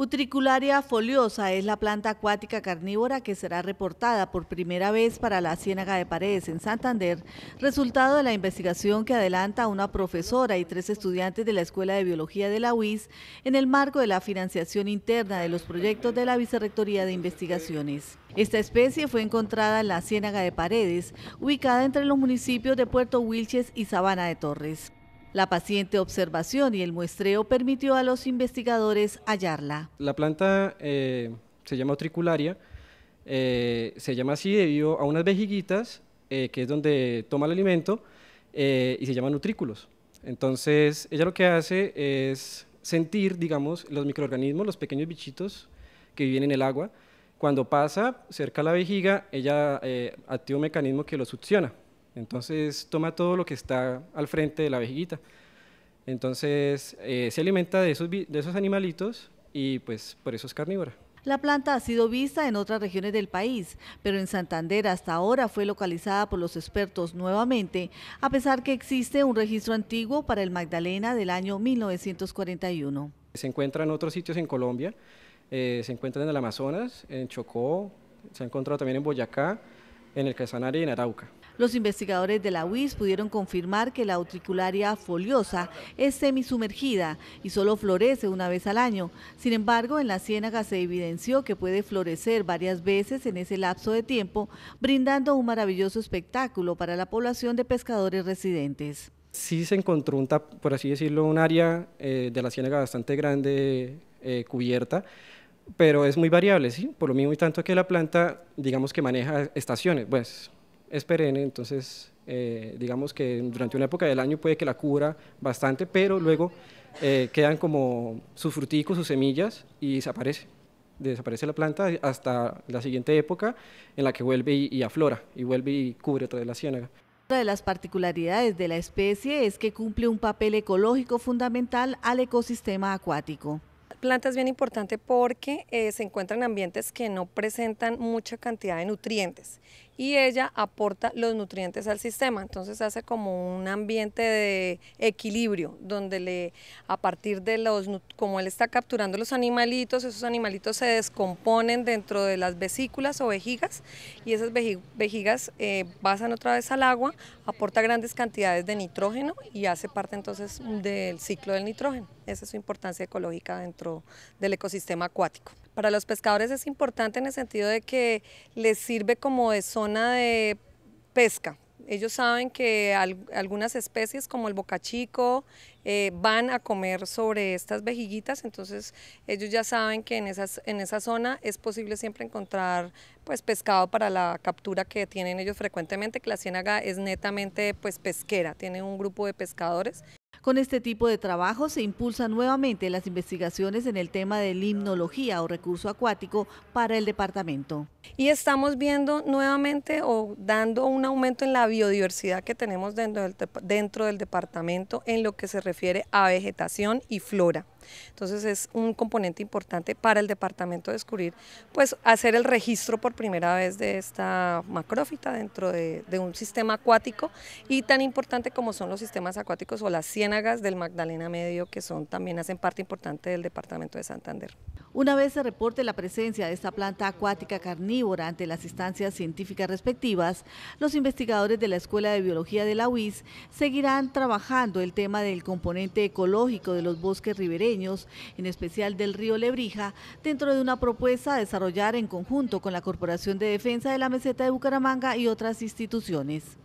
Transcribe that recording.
Utricularia foliosa es la planta acuática carnívora que será reportada por primera vez para la Ciénaga de Paredes en Santander, resultado de la investigación que adelanta una profesora y tres estudiantes de la Escuela de Biología de la UIS en el marco de la financiación interna de los proyectos de la Vicerrectoría de Investigaciones. Esta especie fue encontrada en la Ciénaga de Paredes, ubicada entre los municipios de Puerto Wilches y Sabana de Torres. La paciente observación y el muestreo permitió a los investigadores hallarla. La planta eh, se llama utricularia, eh, se llama así debido a unas vejiguitas, eh, que es donde toma el alimento, y se llaman utrículos. Entonces, ella lo que hace es sentir, digamos, los microorganismos, los pequeños bichitos que viven en el agua. Cuando pasa cerca a la vejiga, ella activa un mecanismo que lo succiona. Entonces toma todo lo que está al frente de la vejiguita. Entonces eh, se alimenta de esos, de esos animalitos y pues por eso es carnívora. La planta ha sido vista en otras regiones del país, pero en Santander hasta ahora fue localizada por los expertos nuevamente, a pesar que existe un registro antiguo para el Magdalena del año 1941. Se encuentra en otros sitios en Colombia, eh, se encuentra en el Amazonas, en Chocó, se ha encontrado también en Boyacá, en el Casanare y en Arauca. Los investigadores de la UIS pudieron confirmar que la utricularia foliosa es semisumergida y solo florece una vez al año. Sin embargo, en la ciénaga se evidenció que puede florecer varias veces en ese lapso de tiempo, brindando un maravilloso espectáculo para la población de pescadores residentes. Sí se encontró, un, por así decirlo, un área eh, de la ciénaga bastante grande eh, cubierta, pero es muy variable, Por lo mismo y tanto que la planta, digamos que maneja estaciones, pues es perenne, entonces eh, digamos que durante una época del año puede que la cubra bastante, pero luego eh, quedan como sus fruticos, sus semillas y desaparece. Desaparece la planta hasta la siguiente época en la que vuelve y, aflora y vuelve y cubre otra vez la ciénaga. Una de las particularidades de la especie es que cumple un papel ecológico fundamental al ecosistema acuático planta es bien importante porque eh, se encuentra en ambientes que no presentan mucha cantidad de nutrientes y ella aporta los nutrientes al sistema, entonces hace como un ambiente de equilibrio donde le a partir de los como él está capturando los animalitos, esos animalitos se descomponen dentro de las vesículas o vejigas y esas vejigas eh, pasan otra vez al agua, aporta grandes cantidades de nitrógeno y hace parte entonces del ciclo del nitrógeno. Esa es su importancia ecológica dentro del ecosistema acuático. Para los pescadores es importante en el sentido de que les sirve como de zona de pesca. Ellos saben que algunas especies como el bocachico eh, van a comer sobre estas vejiguitas, entonces ellos ya saben que en, esa zona es posible siempre encontrar pues, pescado para la captura que tienen ellos frecuentemente, que la ciénaga es netamente pues, pesquera, tiene un grupo de pescadores con este tipo de trabajo se impulsan nuevamente las investigaciones en el tema de limnología o recurso acuático para el departamento. Y estamos viendo nuevamente o dando un aumento en la biodiversidad que tenemos dentro del, dentro del departamento en lo que se refiere a vegetación y flora. Entonces es un componente importante para el departamento descubrir, pues hacer el registro por primera vez de esta macrófita dentro de, un sistema acuático y tan importante como son los sistemas acuáticos o las ciénagas del Magdalena Medio que son también hacen parte importante del departamento de Santander. Una vez se reporte la presencia de esta planta acuática carnívora ante las instancias científicas respectivas, los investigadores de la Escuela de Biología de la UIS seguirán trabajando el tema del componente ecológico de los bosques ribereños en especial del río Lebrija, dentro de una propuesta a desarrollar en conjunto con la Corporación de Defensa de la Meseta de Bucaramanga y otras instituciones.